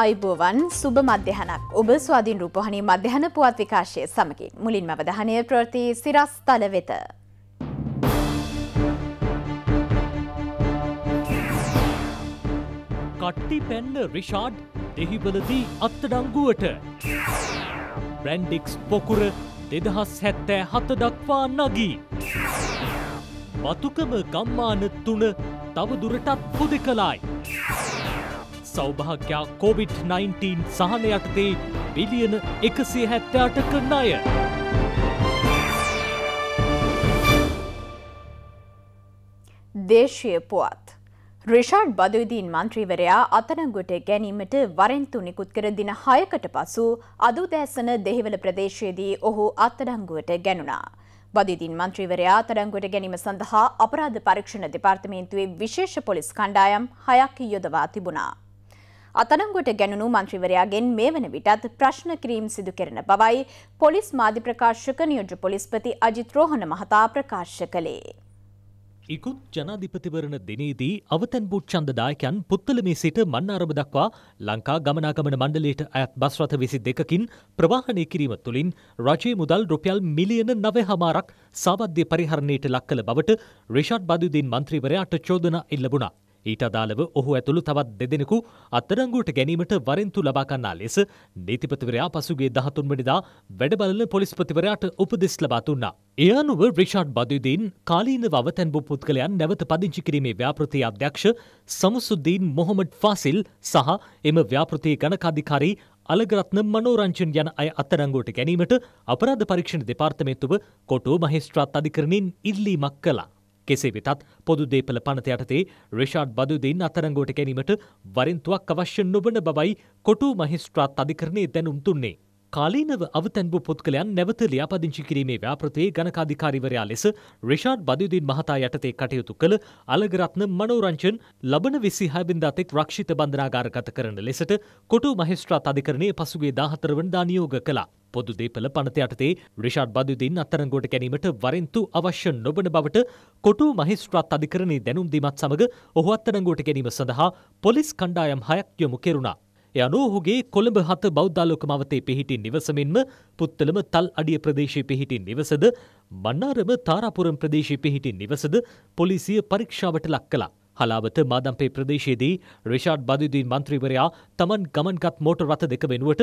ආයිබෝවන් සුබ මධ්‍යහනක් ඔබ ස්වාධීන් රූපහණී මධ්‍යහන පුවත් විකාශය සමකින් මුලින් මවදහනය ප්‍රෘති සිරස් තල වෙත. කට්ටි පැන්න රිෂාඩ් දෙහිබලදී අත්තඩංගුවට. බ්‍රන්ඩික්ස් පොකුර දෙදහස් හැත්තෑ හත දක්වා නගී. බතුකම ගම්මාන තුන තවදුරටත් පුදෙ කලායි. සෞභාග්‍යයක් COොVID-19 සහන යටතේ බිලියන එකසේ හැත්තයාට කරන අය. දේශය පුවත්. රිෂාඩ් බදවිදීන් මන්ත්‍රීවරයා අතනගොට ගැනීමට වරෙන්තු නිකුත් කර දින හයකට පසු අදුදෑසන දෙහිවල ප්‍රදේශයේදී ඔහු අත්තඩංගුවට ගැනුණා. බදවිදීන් මන්ත්‍රීවරයා අතරංගොට ගැනීම සඳහා අපරාධ පරීක්ෂණ දෙපාර්තමේන්තුවේ විශේෂ පොලිස් කණ්ඩායම් හයක් යොදවා තිබුණා. අතනංගොට ගැනුණු මන්ත්‍රීවරයාගෙන් මේ වන විටත් ප්‍රශ්න කිරීම් සිදු කෙරෙන බවයි පොලිස් මාධ්‍ය ප්‍රකාශක නියෝජ්‍ය පොලිස්පති අජිත් රෝහණ මහතා ප්‍රකාශ කළේ. ඉකුත් ජනාධිපතිවරණ දිනේදී අවතැන්බුට් චන්දදායකයන් පුත්තලමේ සිට මන්නාරම දක්වා ලංකා ගමනාගමන මණ්ඩලයට ඇත් බස්රථ විසි දෙකකින් ප්‍රවාහණය කිරීම තුළින් රජයේ මුදල් රුපියල් මිලියන නවය හමාරක් සාවද්‍ය පරිහරණයට ලක් කළ බවට රිෂාඩ් බදුදීන් මන්ත්‍රීවරයාට චෝදනා එල්ලබුණා. ඊට අදාළව ඔහු ඇතුළු තවත් දෙදෙනෙකු අත්තරංගුවට ගැනීමට වරෙන්තු ලබාගන්නා ලෙස නීතිපතිවරයා පසුගේ දහතුන්වනිදා වැඩබලන පොලිස්පතිවරයාට උපදෙස් ලබා දුන්නා. ඒ අනුව රිෂාඩ් බදුදීන් කාලීනව අවතැන්බු පුද්ගලයන් නැවත පදිංචි කිරීමේ ව්‍යාපෘතිය අධ්‍යක්ෂ සමුසුද්දීන් මොහොමඩ් ෆාසිල් සහ එම ව්‍යාපෘතිය ගණකාධිකාරී අලගරත්න මනෝරංචන් යන අය අත්තරංගුවට ගැනීමට අපරාධ පරීක්ෂණ දෙපාර්තමේන්තුව කොටු මහිස්ත්‍රාත් අධිකරණින් ඉල්ලීමක් කළා. කෙසේ වෙතත් පොදු දේපළ පනත යටතේ රිෂාඩ් බදුදීන් අතරංගුවට ගැනීමට වරින්තුවක් අවශ්‍ය නොවන බවයි කොටු මහිස්ත්‍රාත් අධිකරණයේ දැනුම් දුන්නේ. කාලීනව අවතැන්බු පුද්ගලයන් නැවත ලියාපදිංචි කිරීමේ ව්‍යාපෘතියේ ගණකාධිකාරිවරයා ලෙස රිෂාඩ් බදුදීන් මහතා යටතේ කටයුතු කළ අලගරත්න මනෝරංචන් ලබන විසි හැබින්දාතෙක් රක්ෂිත බන්ධනාගාරගත කරන ලෙසට කොටු මහිස්ත්‍රාත් අධිකරණයේ පසුගේ දාහතරවන දා නියෝග කළා. පොදු දේපල පනත යටතේ රිෂාඩ් බදුදීන් අත්තරංගුවට ගැනීමට වරෙන්තු අවශ්‍ය නොබන බවට කොටු මහිස්ත්‍රාත් අධිකරණයේ දැනුම් දීමත් සමග ඔහු අත්තරංගුවට ගැනීම සඳහා පොලිස් කණ්ඩායම් හයක් යොමු කෙරුණා. එය අනෝහුගේ කොළඹ හත බෞද්ධාලෝක මවතේ පිහිටි නිවස මෙන්ම පුත්තලම තල් අඩිය ප්‍රදේශයේ පිහිටි නිවසද මන්නාරම තාරාපුරම් ප්‍රදේශයේ පිහිටි නිවසද පොලිසිය පරීක්ෂාවට ලක් කළා. හලාවත මාදම්පේ ප්‍රදේශයේදී රිෂාඩ් බදුදීන් මන්ත්‍රීවරයා තමන් ගමන්ගත් මෝටර් රථ දෙක වෙනුවට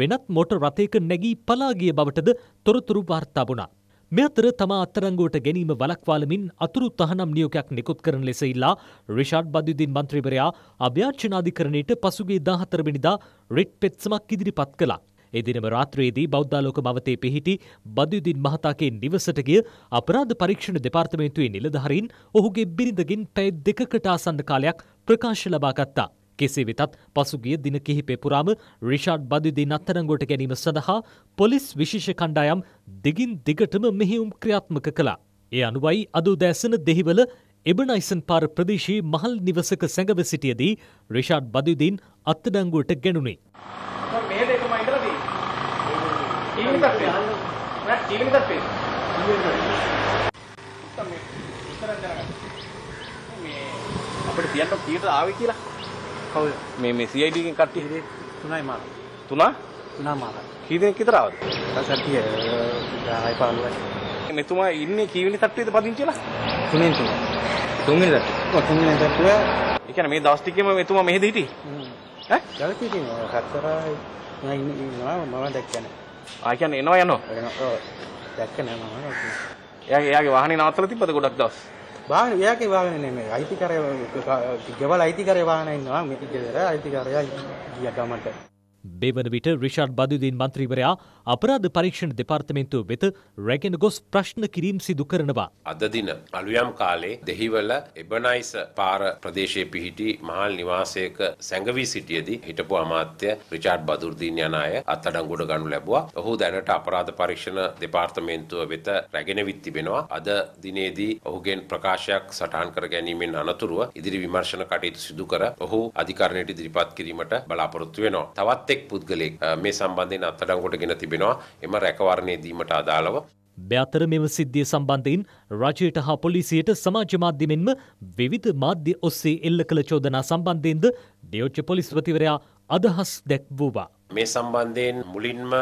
වෙනත් මෝටර් රථයක නැගී පලාගිය බවටද තොරතුරු වාර්තා වුණා. මේ අතර තමා අත්තරංගුවට ගැනීම වලක්වාලමින් අතුරු තහනම් නියෝගයක් නිකුත් කරන ලෙස ඉල්ලා රිෂාඩ් බදුදීන් මන්ත්‍රීවරයා අභ්‍යාචනාධිකරණයට පසුගිය 14 වෙනිදා රිට් පෙත්සමක් ඉදිරිපත් කළා. එදිනම රාත්‍රයේදී බෞද්ධාලෝක මවතේ පිහිටි බදුදින් මහතාගේ නිවසට ගිය අපරාධ පරීක්ෂණ දෙපාර්තමේන්තුවේ නිලධාරීන් ඔහුගේ බිරිඳගෙන් පැය දෙකකට ආසන්න කාලයක් ප්‍රකාශ ලබා ගත්තා. කෙසේ වෙතත් පසුගිය දින කිහිපේ පුරාම රිෂාඩ් බදුදින් අත්තරංගුවට ගැනීම සඳහා පොලිස් විශේෂ කණ්ඩායම් දිගින් දිගටම මෙහෙයුම් ක්‍රියාත්මක කළා. ඒ අනුවයි අද උදෑසන දෙහිවල එබනයිසන් පාර ප්‍රදේශයේ මහල් නිවසක සැඟව සිටියදී රිෂාඩ් බදුදීන් අත්අඩංගුවට ගැනුණේ. టీవీ మీద నా టీవీ మీద పేరు අපට තියන්න කීට ආව කියලා කවද මේ මේ CID එකෙන් කට්ටිය තුනයි මාර තුනා තුනා මාර කී දෙනෙක් විතර ආවද සත්‍ය 10යි 15යි මෙතුමා ඉන්නේ කී වෙනි තට්ටුවේද පදිංචිලා තුනෙන් තුන තුන්වෙනි තට්ටුව ඔව් තුන්වෙනි තට්ටුව ඒ කියන්නේ මේ දවස් ටිකේම මෙතුමා මෙහෙද හිටියේ ඈ ජලපීටින් කතරයි මම ඉන්නවා මම දැක්කේ නැහැ ආ කියන්නේ එනවා යනවා. ඔව්. දැක්ක නෑ මම. එයාගේ එයාගේ වාහනේ නවත්තලා තිබ්බද ගොඩක් දවස්? වාහනේ එයාගේ වාහනේ නෙමෙයි. අයිතිකාරය ගෙවල් අයිතිකාරය වාහනේ ඉන්නවා. මේක ගෙදර අයිතිකාරයා ගියා ගමට. බෙවන විට රිෂාඩ් බදුදීන් මන්ත්‍රීවරයා අපරාධ පරීක්ෂණ දෙපාර්තමේන්තුව වෙත රැගෙන ගොස් ප්‍රශ්න කිරීම් සිදු කරනවා. අද දින අලුයම් කාලේ දෙහිවල එබනයිස පාර ප්‍රදේශයේ පිහිටි මහල් නිවාසයක සැඟවී සිටියදී හිටපු අමාත්‍ය රිචාඩ් බදුර්දීන් යන අය අත්අඩංගුවට ගනු ලැබුවා. ඔහු දැනට අපරාධ පරීක්ෂණ දෙපාර්තමේන්තුව වෙත රැගෙන විත් තිබෙනවා. අද දිනේදී ඔහුගෙන් ප්‍රකාශයක් සටහන් කර ගැනීමෙන් අනතුරුව ඉදිරි විමර්ශන කටයුතු සිදු කර ඔහු අධිකරණයට ඉදිරිපත් කිරීමට බලාපොරොත්තු වෙනවා. තවත් සතෙක් පුද්ගලෙක් මේ සම්බන්ධයෙන් අත්අඩංගුවට ගෙන තිබෙනවා එම රැකවරණය දීමට අදාළව බ්‍යතර මෙම සිද්ධිය සම්බන්ධයෙන් රජයට හා පොලිසියට සමාජ මාධ්‍යමෙන්ම විවිධ මාධ්‍ය ඔස්සේ එල්ල කළ චෝදනා සම්බන්ධයෙන්ද ඩියෝච්ච පොලිස්වතිවරයා අදහස් දැක් වූවා. මේ සම්බන්ධයෙන් මුලින්ම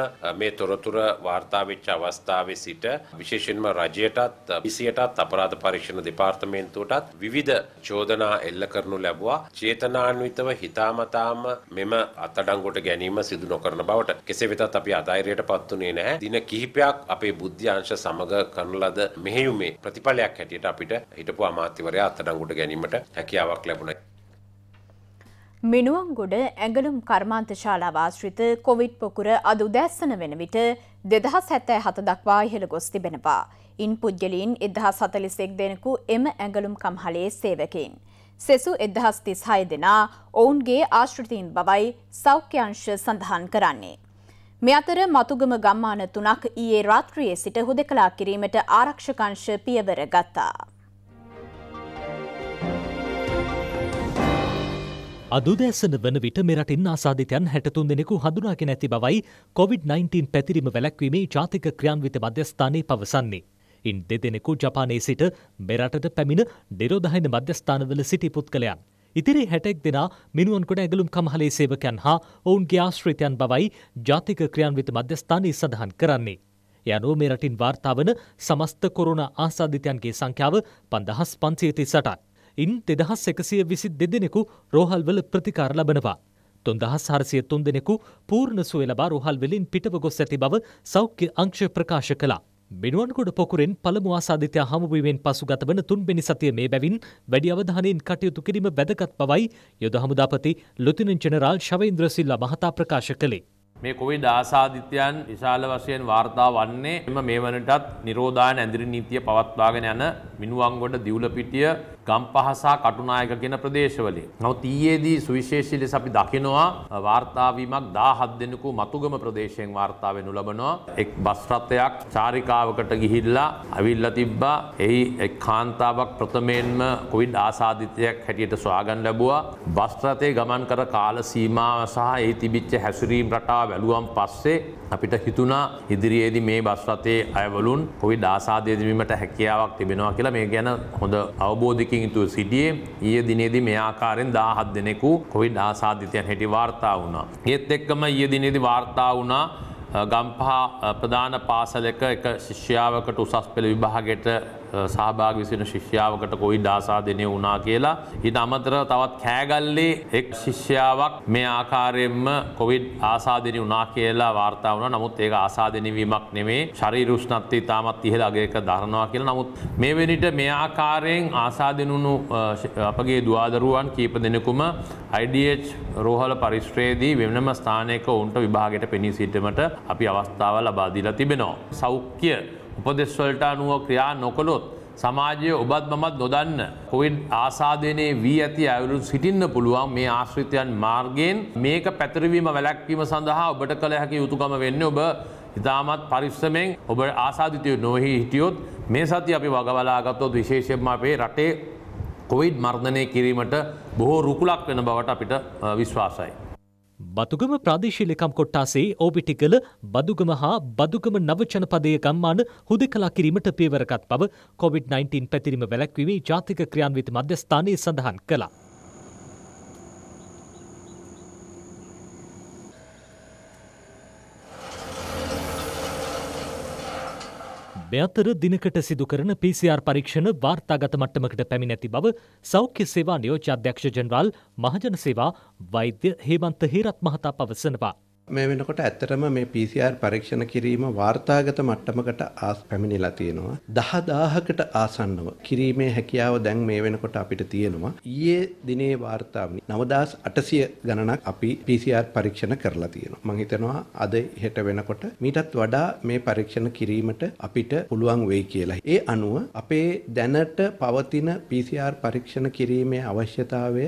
මේ තොරතුර වාර්තා වෙච්ච අවස්ථාවේ සිට විශේෂයෙන්ම රජයටත් විසියටත් අපරාධ පරීක්ෂණ දෙපාර්තමේන්තුවටත් විවිධ චෝදනා එල්ල කරනු ලැබුවා චේතනාන්විතව හිතාමතාම මෙම අත්අඩංගුවට ගැනීම සිදු නොකරන බවට කෙසේ වෙතත් අපි අධෛර්යයට පත්ුනේ නැහැ දින කිහිපයක් අපේ බුද්ධ්‍යාංශ සමග කරන ලද මෙහෙයුමේ ප්‍රතිඵලයක් හැටියට අපිට හිටපු අමාත්‍යවරයා අත්අඩංගුවට ගැනීමට හැකියාවක් ලැබුණා මිනුවන්ගොඩ ඇඟලුම් කර්මාන්ත ශාලාව ආශ්‍රිත කොවිඩ් පොකුර අද උදැස්සන වෙන විට දෙදහස් හැත්තෑ හත දක්වා ඉහළ ගොස් තිබෙනවා. ඉන් පුද්ගලීන් එදහස් සතලිසෙක් දෙනෙකු එම ඇඟලුම් කම්හලේ සේවකින්. සෙසු එදහස් තිස් හය දෙනා ඔවුන්ගේ ආශ්ෘතීන් බවයි සෞඛ්‍යංශ සඳහන් කරන්නේ. මෙ අතර මතුගම ගම්මාන තුනක් ඊයේ රාත්‍රියයේ සිට හුදෙකලා කිරීමට ආරක්ෂකංශ පියවර ගත්තා. අදුදැසන වන විට මෙරටින් ආසාධිතයන් හැටතුන් දෙනෙකු හඳුනාගෙන ඇති බවයි COොVID-19 පැතිරීම වැලැක්වීමේ ජාතික ක්‍රියාන්විත මධ්‍යස්ථානය පවසන්නේ. ඉන් දෙදෙනෙකු ජපානයේ සිට මෙරටට පැමිණ නිරෝධහින මධ්‍යස්ථානවල සිටි පුද්ගලයන්. ඉතිරි හැටෙක් දෙනා මිනුවන්කොට ඇගලුම් කමහලේ සේවකයන් හා ඔවුන්ගේ ආශ්‍රිතයන් බවයි ජාතික ක්‍රියන්විත මධ්‍යස්ථානයේ සඳහන් කරන්නේ. යනුව මෙරටින් වාර්තාාවන සමස්ත කොරුණ ආසාධිතයන්ගේ සංඛ්‍යාව පන්දහස් පන්සේති සටක්. ඉන් දෙදහස් එකසිය විසි දෙදෙනෙකු රෝහල්වල ප්‍රතිකාර ලබනවා. තුන්දහස් හරසිය තුන් දෙනෙකු පූර්ණ සුව ලබා රෝහල්වෙලින් පිටව ගොස් ඇති බව සෞඛ්‍ය අංක්ෂ ප්‍රකාශ කළා. බිනුවන්ගොඩ පොකුරෙන් පළමු ආසාධිතය හමුුවෙන් පසුගත වන තුන්බෙනි සතිය මේ බැවින් වැඩි අවධානයෙන් කටයුතු කිරීම වැදගත් බවයි යොද හමුදාපති ලොතිනං ජනරාල් ශවයින්ද්‍රසිල්ලා මහතා ප්‍රකාශ කළේ. මේ කොවිඩ් ආසාධිත්‍යයන් විශාල වශයෙන් වාර්තා වන්නේ එම මේ වනටත් නිරෝධායන ඇඳිරි නීතිය පවත්වාගෙන යන මිනුවන්ගොඩ දිවුලපිටිය ගම්පහ සහ කටුනායක කියන ප්‍රදේශවලින්. නමුත් ඊයේදී සුවිශේෂී ලෙස අපි දකිනවා වාර්තාවීමක් 17 දෙනෙකු මතුගම ප්‍රදේශයෙන් වාර්තා වෙනු ලබනවා. එක් බස් රථයක් චාරිකාවකට ගිහිල්ලා අවිල්ලා තිබ්බා. එහි එක් කාන්තාවක් ප්‍රථමයෙන්ම කොවිඩ් ආසාධිතයක් හැටියට සොයාගන්න ලැබුවා. බස් රථයේ ගමන් කර කාල සීමාව සහ එහි තිබිච්ච හැසිරීම් රටාව බැලුවම් පස්සේ අපිට හිතුනා ඉදිරියේද මේ බස් රතේ අයවලුන් කොවි ඩාසාදයදීමට හැකියාවක් තිබෙනවා කියලා මේ ගැන හොඳ අවබෝධකින් යුතුව සිටියේ ඊය දිනේද මේ ආකාරෙන් දාහත් දෙනෙකු කොවිඩ් ආසාධිතයන් හැටි වාර්තා වුණා. ඒත් එක්කම ඊය දිනේදි වාර්තා වුණා ගම්පා ප්‍රධාන පාසලක එක ශිෂ්‍යාවකට උසස් පෙළ විභාගයට සහභාග විසින ශිෂ්‍යාවකට කොයි දාසා දෙනය වුණා කියලා. ඉට අමතර තවත් කෑගල්ලේ එක් ශිෂ්‍යාවක් මේ ආකාරයෙන්ම කොවිඩ් ආසාධනය වනා කියලා වාර්තා වන නමුත් ඒක ආසාධනවීමක් නෙමේ ශරී රුෂ්ණත්ති තාමත් ඉහලගේක දරනවා කියලා නමුත් මේ වෙනිට මේ ආකාරයෙන් ආසාධනුණු අපගේ දවාදරුවන් කීප දෙනෙකුම IDH රෝහල පරිස්ත්‍රයේදී වෙනම ස්ථානයක ඔවුන්ට විභාගයට පෙනී සිටමට අපි අවස්ථාව ලබා දීලා තිබෙනවා. සෞඛ්‍ය උපදෙස්වලට අනුව ක්‍රියා නොකළොත් සමාජයේ ඔබත් මමත් නොදන්න කොවිඩ් ආසාදනයේ වී ඇති අයුරුන් සිටින්න පුළුවන් මේ ආශ්‍රිතයන් මාර්ගයෙන් මේක පැතිරවීම වැලැක්වීම සඳහා ඔබට කළ හැකි යුතුකම වෙන්න ඔබ ඉතාමත් පරිස්සමෙන් ඔබ ආසාධිතය නොහි හිටියොත් මේ සති අපි වගවලාගත්තොත් විශේෂයෙන්ම අපේ රටේ කොවිඩ් මර්ධනය කිරීමට බොහෝ රුකුලක් වෙන බවට අපිට විශ්වාසයි. බතුගම ප්‍රාදේශීලකම් කොට්ටාසේ ඕබිටිකල බදුගම හා බදුගම නවජනපදය ගම්මාන හුද කලා කිරීමට පේවරකත් බව කොවිD-19 පැතිරීම වැලැක්වීමේ ජාතික ක්‍රියාන්විත මධ්‍යස්ථානයේ සඳහන් කළා. ස්වභාවය අතර දිනකට සිදුකරන PCR පරීක්ෂණ වාර්තාගත මට්ටමකට පැමිණැති බව සෞඛ්‍ය සේවා නියෝජ්‍ය අධ්‍යක්ෂ ජනරාල් මහජන සේවා වෛද්‍ය හේමන්ත හේරත් මහතා පවසනවා. මේ වෙනකොට ඇත්තටම මේ PCR පරීක්ෂණ කිරීම වාර්තාගත මට්ටමකට ආස් පැමිණිලා තියෙනවා. 10000කට ආසන්නව කිරීමේ හැකියාව දැන් මේ වෙනකොට අපිට තියෙනවා. ඊයේ දිනේ වාර්තා වුණේ 9800 ගණනක් අපි PCR පරීක්ෂණ කරලා තියෙනවා. මම හිතනවා අද හෙට වෙනකොට මීටත් වඩා මේ පරීක්ෂණ කිරීමට අපිට පුළුවන් වෙයි කියලා. ඒ අනුව අපේ දැනට පවතින PCR පරීක්ෂණ කිරීමේ අවශ්‍යතාවය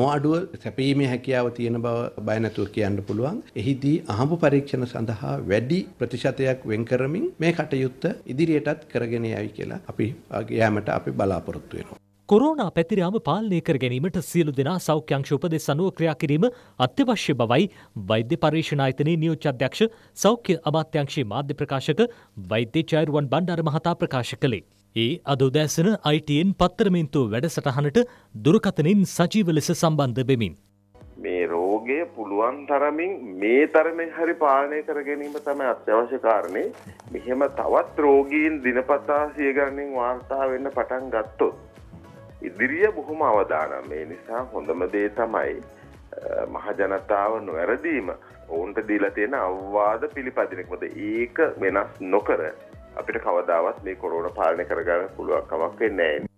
නොඅඩුව සැපීමේ හැකියාව තියෙන බව බය නැතුව කියන්න පුළුවන්. එහිදී එහිදී අහඹු පරීක්ෂණ සඳහා වැඩි ප්‍රතිශතයක් වෙන් කරමින් මේ කටයුත්ත ඉදිරියටත් කරගෙන යයි කියලා අපි යාමට අපි බලාපොරොත්තු වෙනවා. කොරෝනා පැතිරයාම පාලනය කර ගැනීමට සියලු දෙනා සෞඛ්‍යංශ උපදෙස් අනුව ක්‍රියා කිරීම අත්‍යවශ්‍ය බවයි වෛද්‍ය පර්යේෂණ ආයතනයේ නියෝජ්‍ය අධ්‍යක්ෂ සෞඛ්‍ය අමාත්‍යංශයේ මාධ්‍ය ප්‍රකාශක වෛද්‍ය චෛරුවන් බණ්ඩාර මහතා ප්‍රකාශ කළේ. ඒ අද උදෑසන අයිටයෙන් පත්තරමින්තුව වැඩසටහනට දුරකතනින් සජීව ලෙස සම්බන්ධ බෙමින්. රෝගය පුළුවන් තරමින් මේ තරමෙන් හරි පාලනය කර ගැනීම තමයි අත්‍යවශ්‍ය කාරණේ. මෙහෙම තවත් රෝගීන් දිනපතා සිය ගණනින් වාර්තා වෙන්න පටන් ගත්තොත් ඉදිරිය බොහොම අවදානම්. මේ නිසා හොඳම දේ තමයි මහජනතාව නොවැරදීම ඔවුන්ට දීලා තියෙන අවවාද පිළිපදින මොකද ඒක වෙනස් නොකර අපිට කවදාවත් මේ කොරෝනා පාලනය කරගන්න පුළුවන් කමක් වෙන්නේ නැහැ.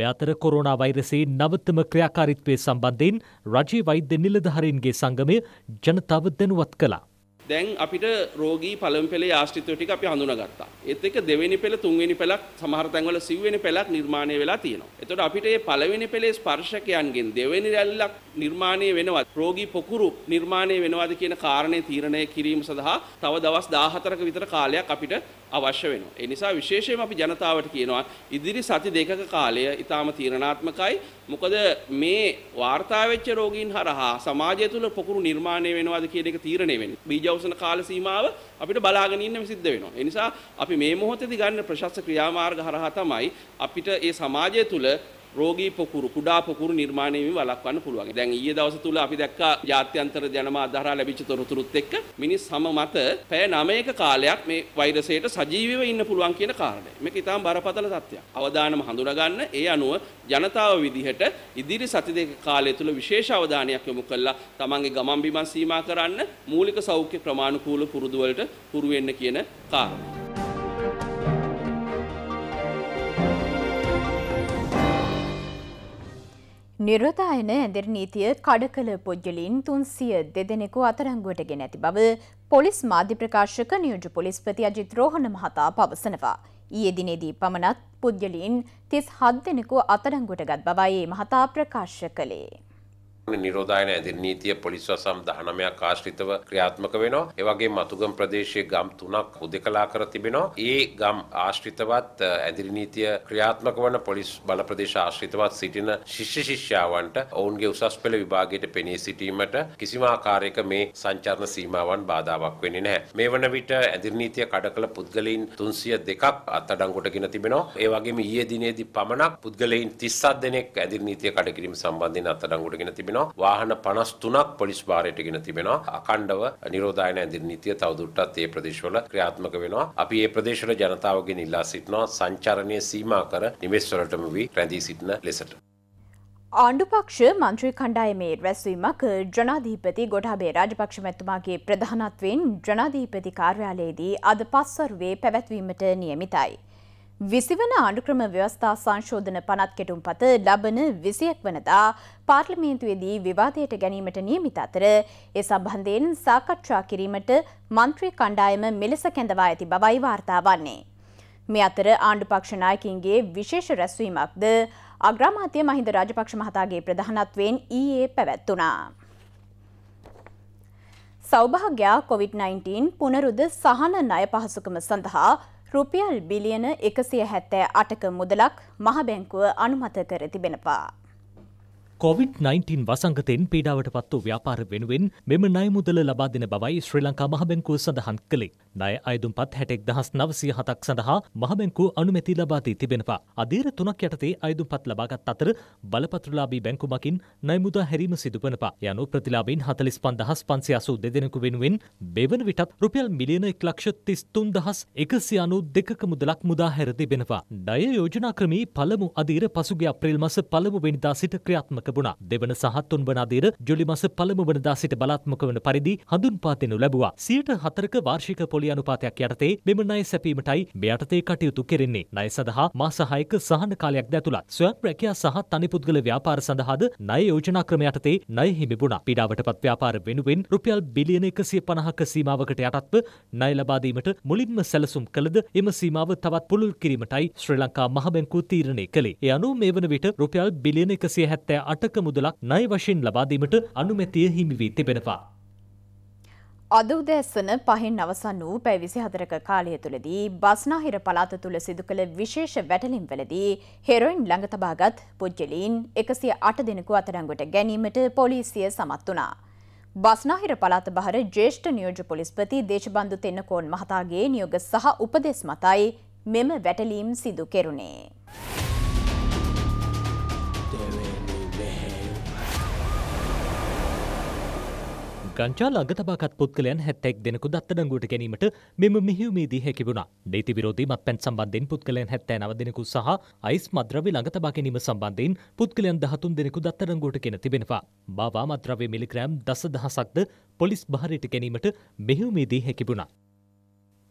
මෙතර කොරෝනා වෛරසයේ නවතම ක්‍රියාකාරීත්වය සම්බන්ධයෙන් රජයේ වෛද්‍ය නිලධාරීන්ගේ සංගමය ජනතාව දැනුවත් කළා. දැන් අපිට රෝගී පළවෙනි පෙළේ ආශ්‍රිතව ටික අපි හඳුනාගත්තා. ඒත් එක්ක දෙවෙනි පෙළ තුන්වෙනි පෙළක් සමහර තැන්වල සිව්වෙනි පෙළක් නිර්මාණය වෙලා තියෙනවා. එතකොට අපිට මේ පළවෙනි පෙළේ ස්පර්ශකයන්ගෙන් දෙවෙනි රැල්ලක් නිර්මාණය වෙනවද රෝගී පොකුරු නිර්මාණය වෙනවද කියන කාරණේ තීරණය කිරීම සඳහා තව දවස් 14ක විතර කාලයක් අපිට අවශ්‍ය වෙනවා. ඒ නිසා විශේෂයෙන්ම අපි ජනතාවට කියනවා ඉදිරි සති දෙකක කාලය ඊටාම තීරණාත්මකයි. මොකද මේ වාර්තා වෙච්ච රෝගීන් හරහා සමාජය තුළ පොකුරු නිර්මාණය වෙනවද කියන එක තීරණය වෙන්නේ. බීජ අවසන කාල සීමාව අපිට බලාගෙන ඉන්න සිද්ධ වෙනවා. ඒ නිසා අපි මේ මොහොතේදී ගන්න ප්‍රශස්ත ක්‍රියාමාර්ග හරහා තමයි අපිට ඒ සමාජය තුළ රෝගී පොකුරු කුඩා පොකුරු නිර්මාණය වීම වළක්වන්න පුළුවන්. දැන් ඊයේ දවස තුල අපි දැක්කා ජාත්‍යන්තර ජනමා අධාරා ලැබිච්ච තොරතුරුත් එක්ක මිනිස් සම මත පැය 9ක කාලයක් මේ වෛරසයට සජීවීව ඉන්න පුළුවන් කියන කාරණය. මේක ඉතාම බරපතල තත්ත්වයක්. අවදානම හඳුනාගන්න ඒ අනුව ජනතාව විදිහට ඉදිරි සති දෙක කාලය තුල විශේෂ අවධානයක් යොමු කරලා තමන්ගේ ගමන් බිමන් සීමා කරන්න මූලික සෞඛ්‍ය ප්‍රමාණිකූල පුරුදු වලට පුරු වෙන්න කියන කාරණය. නිර්වතායන ඇඳෙර නීතිය කඩකළ පුද්ගලින් තුන්සිය දෙදෙනෙකු අතරංගුවට ගෙන ඇති බව පොලිස් මාධ්‍ය ප්‍රකාශක නියෝජ පොලිස්පති අජිත් රෝහණ මහතා පවසනවා. ඊයේ දිනේදී පමණත් පුද්ගලින් තිස් හත් දෙනෙකු අතරංගුවට ගත් බවයේ මහතා ප්‍රකාශ කළේ. නිරෝධායන ඇදිරි නීතිය පොලිස් වසම් 19ක් ආශ්‍රිතව ක්‍රියාත්මක වෙනවා. ඒ වගේම මතුගම් ප්‍රදේශයේ ගම් තුනක් හුදකලා කර තිබෙනවා. ඒ ගම් ආශ්‍රිතවත් ඇදිරි නීතිය ක්‍රියාත්මක වන පොලිස් බල ප්‍රදේශ ආශ්‍රිතවත් සිටින ශිෂ්‍ය ශිෂ්‍යාවන්ට ඔවුන්ගේ උසස් පෙළ විභාගයට පෙනී සිටීමට කිසිම ආකාරයක මේ සංචාරණ සීමාවන් බාධාවක් වෙන්නේ නැහැ. මේ වන විට ඇදිරි නීතිය කඩකල පුද්ගලයන් 302ක් අත්අඩංගුවටගෙන තිබෙනවා. ඒ වගේම ඊයේ දිනේදී පමණක් පුද්ගලයන් 37 දෙනෙක් ඇදිරි නීතිය කඩකිරීම සම්බන්ධයෙන් අත්අඩංගුවටගෙන තිබෙනවා. තිබෙනවා. වාහන 53ක් පොලිස් භාරයට ගෙන තිබෙනවා. අකණ්ඩව නිරෝධායන ඇඳින් නීතිය තවදුරටත් ඒ ප්‍රදේශවල ක්‍රියාත්මක වෙනවා. අපි ඒ ප්‍රදේශවල ජනතාවගෙන් ඉල්ලා සිටිනවා සංචාරණය සීමා කර නිවෙස් වලටම වී රැඳී සිටින ලෙසට. ආණ්ඩුපක්ෂ මන්ත්‍රී කණ්ඩායමේ රැස්වීමක් ජනාධීපති ගොඩාබේ රාජපක්ෂ මැතුමාගේ ප්‍රධානත්වයෙන් ජනාධීපති කාර්යාලයේදී අද පස්වරුවේ පැවැත්වීමට නියමිතයි. විසිවන ආණඩුක්‍රම ව්‍යවස්ථා සංශෝධන පනත් කෙටුම් පත ලබන විසියක් වනදා පාර්ලිමේන්තුවේදී විවාදයට ගැනීමට නියමිත අතර ඒ සම්බන්ධයෙන් සාකච්ඡා කිරීමට මන්ත්‍රී කණ්ඩායම මෙලෙස කැඳවා ඇති බවයි වාර්තා වන්නේ. මේ අතර ආණ්ඩු පක්ෂ නායකින්ගේ විශේෂ රැස්වීමක්ද අග්‍රාමාත්‍ය මහින්ද රාජපක්ෂ මහතාගේ ප්‍රධානත්වයෙන් ඊයේ පැවැත්වුණා. සෞභාග්‍යයා කොවිD-19 පුනරුද සහන ණය පහසුකම සඳහා රුපියල් බිලියන එකසිය හැත්තෑ අටක මුදලක් මහබැංකුව අනුමත කර තිබෙනවා. කොවිD-19 වසංගතයෙන් පීඩාවට පත් වූ ව්‍යාපාර වෙනුවෙන් මෙම නයමුදල ලබා දෙන බවයි ශ්‍රී ලංකා මහබැංකුව සඳහන් කළේ. ණය අයදුම්පත් 61907ක් සඳහා මහබැංකුව අනුමැති ලබා දී තිබෙනවා. අධීර 3ක් යටතේ අයදුම්පත් ලබාගත් අතර බලපත්‍රලාභී බැංකුමකින් ණයමුදා හැරීම සිදු වෙනවා. යනු ප්‍රතිලාභීන් 45582 දෙදෙනෙකු වෙනුවෙන් බෙවන විටත් රුපියල් මිලියන 133192ක මුදලක් මුදා හැර තිබෙනවා. ණය යෝජනා ක්‍රමී පළමු අධීර පසුගිය අප්‍රේල් මාස පළමු වෙනිදා සිට ක්‍රියාත්මක සලකපුුණා. දෙවන සහත්තුන් වන අදීර ජුලි මස පළමු වනදා සිට බලාත්මක වන පරිදි හඳුන්පාතිනු ලැබවා. සියට හතරක වාර්ෂික පොලි අනුපාතයක් යටතේ මෙම නය සැපීමටයි මෙයටතේ කටයුතු කෙරෙන්නේ. නය සඳහා මාසහයක සහන කාලයක් දැතුළත් ස්වයම් රැකයා සහ තනිපුද්ගල ව්‍යාපාර සඳහාද නය යෝජනා ක්‍රම යටතේ නය හිමිබුණා. පීඩාවට පත් ව්‍යාපාර වෙනුවෙන් රුපියල් බිලියන එකසිය පණහක සීමාවකට යටත්ව නය ලබාදීමට මුලින්ම සැලසුම් කළද එම සීමාව තවත් පුළුල් කිරීමටයි ශ්‍රී ලංකා මහබැංකු තීරණය කළේ. එය අනුව මේ වන විට රුපියල් බිලියන එකසිය හැත්තෑ අටක මුදලක් ණය වශයෙන් ලබාදීමට අනුමැතිය හිමිවී තිබෙනවා. අද උදෑසන පහෙන් අවසන් වූ පැය විසි හතරක කාලය තුළදී බස්නාහිර පලාත තුළ සිදු කළ විශේෂ වැටලින් වලදී හෙරොයින් ළඟ තබාගත් පුද්ගලීන් එකසිය අට දෙනෙකු අතරංගොට ගැනීමට පොලිසිය සමත් වනා. බස්නාහිර පලාත බහර ජේෂ්ඨ නියෝජ පොලිස්පති දේශබන්ධු තෙන්නකෝන් මහතාගේ නියෝග සහ උපදෙස් මතයි මෙම වැටලීම් සිදු කෙරුණේ. ගංචා ළඟ තබාගත් පුද්ගලයන් හැත්තැක් දෙනෙකු දත්තඩංගුවට ගැනීමට මෙම මිහිවමේදී හැකිවුණා. නීති විරෝධී මත්පැන් සම්බන්ධයෙන් පුද්ගලයන් හැත්තෑ නව දෙනෙකු සහ අයිස් මද්‍රව්‍ය ළඟ තබා ගැනීම සම්බන්ධයෙන් පුද්ගලයන් දහතුන් දෙනෙකු දත්තඩංගුවට ගෙන තිබෙනවා. බාවා මද්‍රව්‍ය මිලිග්‍රෑම් දස දහසක්ද පොලිස් භාරයට ගැනීමට මෙහිවමේදී හැකිබුණා.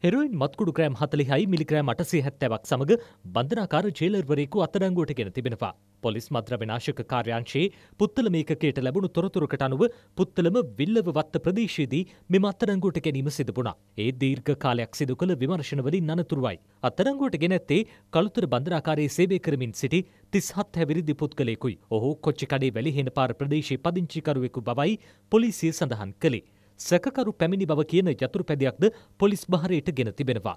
හෙරුයින් මත්කුඩු ක්‍රෑම් හතලිහයි මිලිග්‍රෑම් අටසේ හැත්තැවක් සමඟ බන්ධනාකාර ජේලර්වරයෙකු අත්අඩංගුවට ගෙන තිබෙනවා. පොලිස් මද්‍ර විනාශක කාර්යාංශයේ පුත්තල මේකකයට ලැබුණු තොරතුරකට අනුව පුත්තලම විල්ලව වත්ත ප්‍රදේශයේදී මෙම අත්තරංගුවට ගැනීම සිදුපුණා. ඒ දීර්ඝ කාලයක් සිදු කළ විමර්ශනවලින් අනතුරුවයි. අත්තරංගුවට ගෙන ඇත්තේ කළුතර බන්දරාකාරයේ සේවය කරමින් සිටි තිස්හත් හැවිරිදි පුද්ගලයෙකුයි. ඔහු කොච්චිකඩේ වැලිහෙන පාර ප්‍රදේශයේ පදිංචිකරුවෙකු බවයි පොලිසිය සඳහන් කළේ. සැකකරු පැමිණි බව කියන යතුරුපැදයක්ද පොලිස් භාරයට ගෙන තිබෙනවා.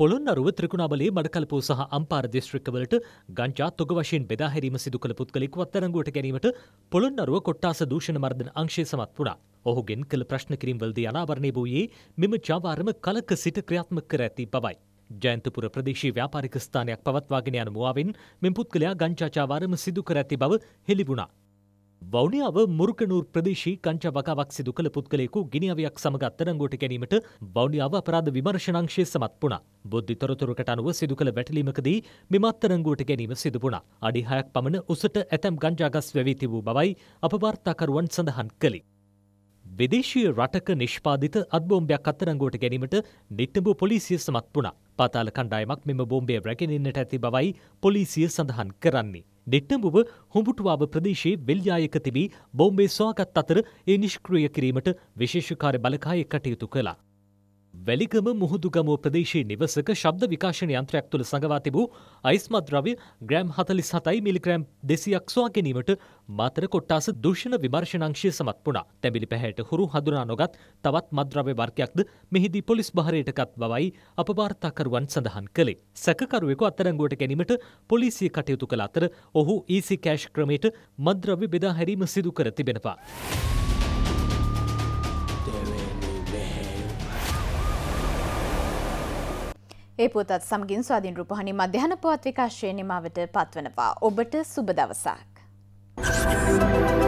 පොළොන්නරුව ත්‍රිකුණාවලේ මඩකලපෝ සහ අම්පාර දිස්ත්‍රික්කවලට ගංචා තොග වශයෙන් බෙදාහැරීම සිදු කළ පුද්ගලෙකු අත්තරංගුවට ගැනීමට පොළොන්නරුව කොට්ටාස දූෂණ මර්ධන අංශය සමත් වුණා. ඔහුගෙන් කළ ප්‍රශ්න කිරීම්වලදී අනාවරණය වූයේ මෙම ජාවාරම කලක සිට ක්‍රියාත්මක කර ඇති බවයි. ජයන්තපුර ප්‍රදේශී ව්‍යාපාරික ස්ථානයක් පවත්වාගෙන යන මුවාවෙන් මෙම පුද්ගලයා ගංචාචාවාරම සිදු කර ඇති බව හෙළි වුණා. වෞනියාව මුරුකනූර් ප්‍රදේශී කංචා වකාවක් සිදු කළ පුද්ගලයෙකු ගිනිියාවයක් සමඟ අත්තරංගුවට ගැනීමට වෞනියාව අපරාධ විමර්ශනංශය සමත් වුණ. බුද්ධි තොරතුරකට අනුව සිදු කළ වැටලීමකදී මෙම අත්තරංගුවට ගැනීම සිදු වුණ. අඩි හයක් පමණ උසට ඇතැම් ගංජාගස් වැවී තිබූ බවයි අපවාර්තාකරුවන් සඳහන් කළි. විදේශීය රටක නිෂ්පාදිත අත්බෝම්භයක් අත්තරංගුවට ගැනීමට නිට්ටඹූ පොලිසිය සමත් වුණ. පාතාල කණ්ඩායමක් මෙම බෝම්බය රැගෙනන්නට ඇති බවයි පොලිසිය සඳහන් කරන්නේ. නිට්ටඹුව හොඹුටුවාව ප්‍රදේශයේ වෙල්යායක තිබී බෝම්බේ සොයාගත් අතර ඒ නිෂ්ක්‍රිය කිරීමට විශේෂ කාර්ය බළකායේ කටයුතු කළා. වැලිගම මුහුදුගම ප්‍රදේශයේ නිවසක ශබ්ද විකාශන යන්ත්‍රයක් තුළ සඟවා තිබූ අයිස්මත් ද්‍රව්‍ය ග්‍රෑම් හතලිස් හතයි මිලිග්‍රෑම් දෙසියක් සොයා ගැනීමට මාතර කොට්ටාස දූෂණ විමර්ශනංශය සමත් වුණා. තැඹිලි පැහැයට හුරු හඳුනා නොගත් තවත් මද්‍රව්‍ය වර්ගයක්ද මෙහිදී පොලිස් බහරයටගත් බවයි අප වාර්තාකරුවන් සඳහන් කළේ. සැකකරුවෙකු අත්අඩංගුවට ගැනීමට පොලිසිය කටයුතු කළ අතර ඔහු ඊසි e කෑෂ් ක්‍රමයට මද්‍රව්‍ය බෙදා හැරීම සිදු කර තිබෙනවා. ඒ පුතත් සමගින් ස්වාධීන් රූපහනි මධ්‍යහන පුවත් විකාශය නිමාවට පත්වනවා. ඔබට සුබ දවසක්. Thank you.